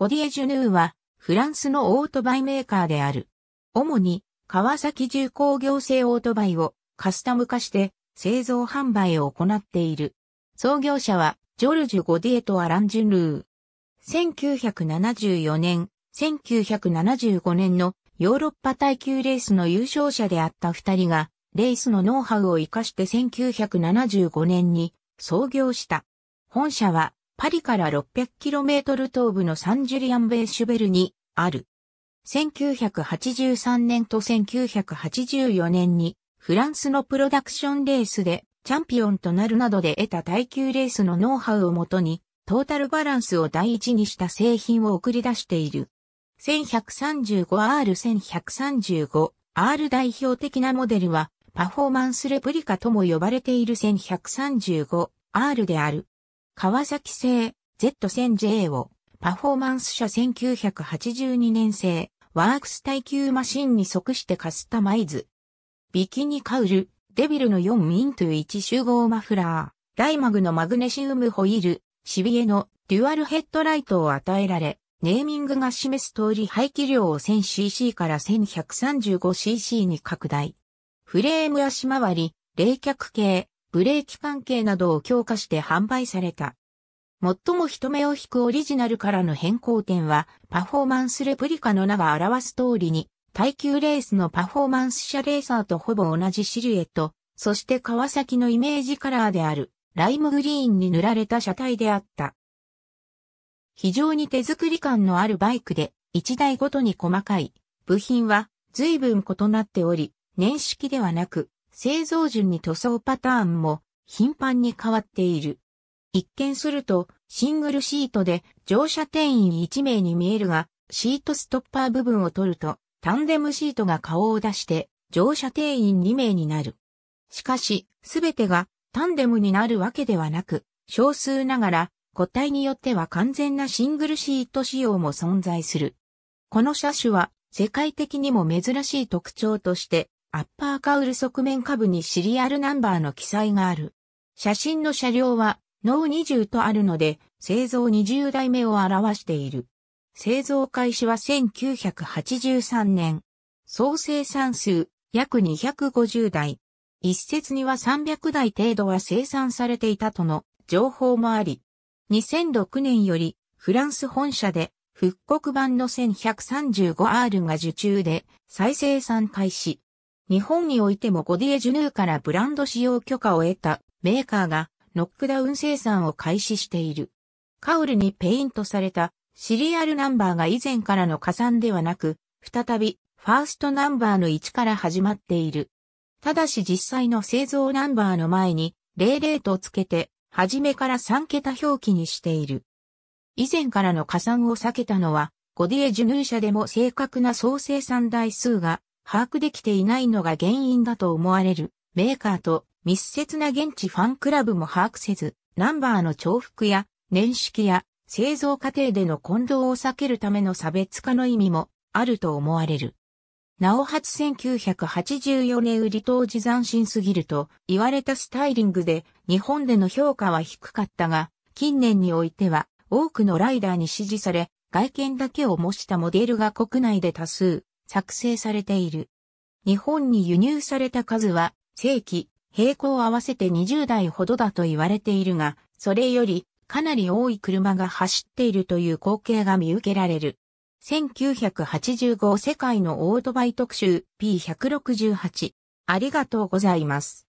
ゴディエ・ジュヌーは、フランスのオートバイメーカーである。主に、川崎重工業製オートバイをカスタム化して製造販売を行っている。創業者は、ジョルジュ・ゴディエとアラン・ジュヌー。1974年、1975年のヨーロッパ耐久レースの優勝者であった二人が、レースのノウハウを活かして1975年に創業した。本社はパリから 600km 東部のサンジュリアン・ベーシュベルにある。1983年と1984年にフランスのプロダクションレースでチャンピオンとなるなどで得た耐久レースのノウハウをもとにトータルバランスを第一にした製品を送り出している。1135R1135R 代表的なモデルはパフォーマンスレプリカとも呼ばれている 1135R である。川崎製 Z1000J をパフォーマンス車1982年製ワークス耐久マシンに即してカスタマイズ。ビキニカウル、デビルの4ミント1集合マフラー、ダイマグのマグネシウムホイール、シビエのデュアルヘッドライトを与えられ、ネーミングが示す通り排気量を 1000cc から 1135cc に拡大。フレーム足回り、冷却系、ブレーキ関係などを強化して販売された。最も人目を引くオリジナルからの変更点は、パフォーマンスレプリカの名が表す通りに、耐久レースのパフォーマンス車レーサーとほぼ同じシルエット、そして川崎のイメージカラーである、ライムグリーンに塗られた車体であった。非常に手作り感のあるバイクで、一台ごとに細かい、部品は随分異なっており、年式ではなく、製造順に塗装パターンも頻繁に変わっている。一見するとシングルシートで乗車定員1名に見えるが、シートストッパー部分を取るとタンデムシートが顔を出して乗車定員2名になる。しかし、すべてがタンデムになるわけではなく、少数ながら個体によっては完全なシングルシート仕様も存在する。この車種は世界的にも珍しい特徴としてアッパーカウル側面下部にシリアルナンバーの記載がある。写真の車両は、ノー20とあるので、製造20代目を表している。製造開始は1983年。総生産数、約250台。一説には300台程度は生産されていたとの情報もあり、2006年よりフランス本社で復刻版の 1135R が受注で再生産開始。日本においてもゴディエジュヌーからブランド使用許可を得たメーカーがノックダウン生産を開始している。カウルにペイントされたシリアルナンバーが以前からの加算ではなく、再びファーストナンバーの1から始まっている。ただし実際の製造ナンバーの前に00とつけて、初めから3桁表記にしている。以前からの加算を避けたのは、ゴディエジュヌー社でも正確な総生産台数が把握できていないのが原因だと思われる、メーカーと密接な現地ファンクラブも把握せず、ナンバーの重複や、年式や、製造過程での混同を避けるための差別化の意味もあると思われる。なお初1984年売り当時斬新すぎると言われたスタイリングで日本での評価は低かったが、近年においては多くのライダーに支持され、外見だけを模したモデルが国内で多数作成されている。日本に輸入された数は、正規、並行合わせて20台ほどだと言われているが、それよりかなり多い車が走っているという光景が見受けられる。1985世界のオートバイ特集 P168。ありがとうございます。